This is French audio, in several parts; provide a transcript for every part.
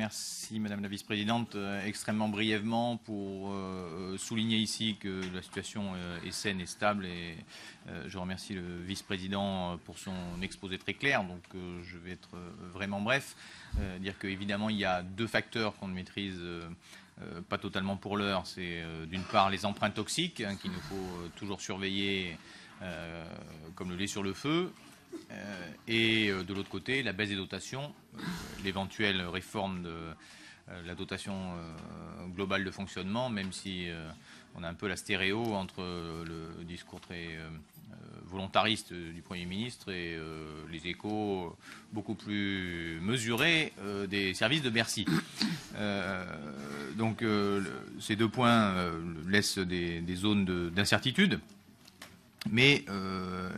Merci Madame la Vice-Présidente. Euh, extrêmement brièvement pour euh, euh, souligner ici que la situation est saine et stable et je remercie le Vice-Président pour son exposé très clair, donc je vais être vraiment bref. dire qu'évidemment il y a deux facteurs qu'on ne maîtrise pas totalement pour l'heure. C'est d'une part les empreintes toxiques hein, qu'il nous faut toujours surveiller comme le lait sur le feu et de l'autre côté la baisse des dotations l'éventuelle réforme de euh, la dotation euh, globale de fonctionnement, même si euh, on a un peu la stéréo entre le discours très volontariste du Premier ministre et les échos beaucoup plus mesurés des services de Bercy. donc ces deux points laissent des, zones d'incertitude. Mais euh,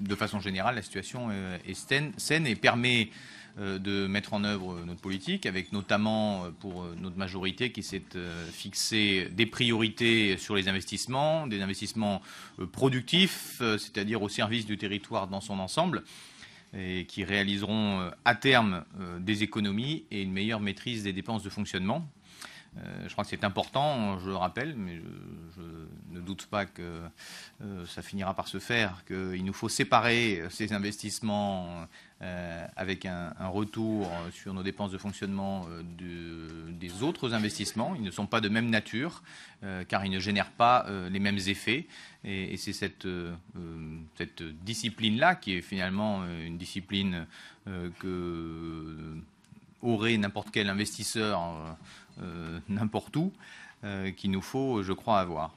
de façon générale, la situation euh, est saine et permet euh, de mettre en œuvre notre politique, avec notamment pour notre majorité qui s'est fixée des priorités sur les investissements, des investissements productifs, c'est-à-dire au service du territoire dans son ensemble, et qui réaliseront à terme des économies et une meilleure maîtrise des dépenses de fonctionnement. Euh, je crois que c'est important, je le rappelle, mais je, ne doute pas que euh, ça finira par se faire, qu'il nous faut séparer euh, ces investissements avec un, retour sur nos dépenses de fonctionnement des autres investissements. Ils ne sont pas de même nature, car ils ne génèrent pas les mêmes effets. Et, c'est cette discipline-là qui est finalement une discipline que aurait n'importe quel investisseur euh, euh, n'importe où euh, qu'il nous faut, je crois, avoir.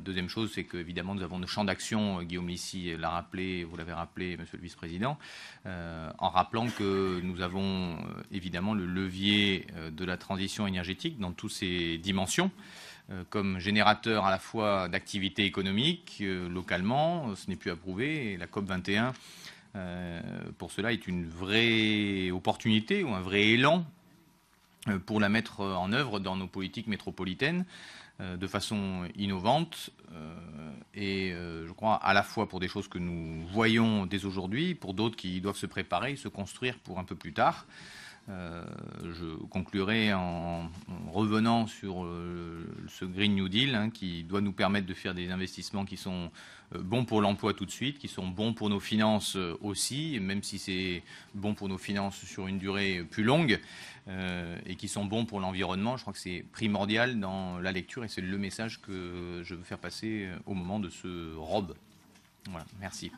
deuxième chose, c'est qu'évidemment, nous avons nos champs d'action, Guillaume Lissi l'a rappelé, vous l'avez rappelé, Monsieur le Vice-président, en rappelant que nous avons évidemment le levier de la transition énergétique dans toutes ses dimensions comme générateur à la fois d'activités économiques localement, ce n'est plus approuvé, et la COP 21 euh, pour cela est une vraie opportunité ou un vrai élan euh, pour la mettre euh, en œuvre dans nos politiques métropolitaines de façon innovante et je crois à la fois pour des choses que nous voyons dès aujourd'hui, pour d'autres qui doivent se préparer et se construire pour un peu plus tard. Euh, je conclurai en, revenant sur euh, ce Green New Deal hein, qui doit nous permettre de faire des investissements qui sont euh, bons pour l'emploi tout de suite, qui sont bons pour nos finances aussi, même si c'est bon pour nos finances sur une durée plus longue, et qui sont bons pour l'environnement. Je crois que c'est primordial dans la lecture et c'est le message que je veux faire passer au moment de ce robe. Voilà, merci.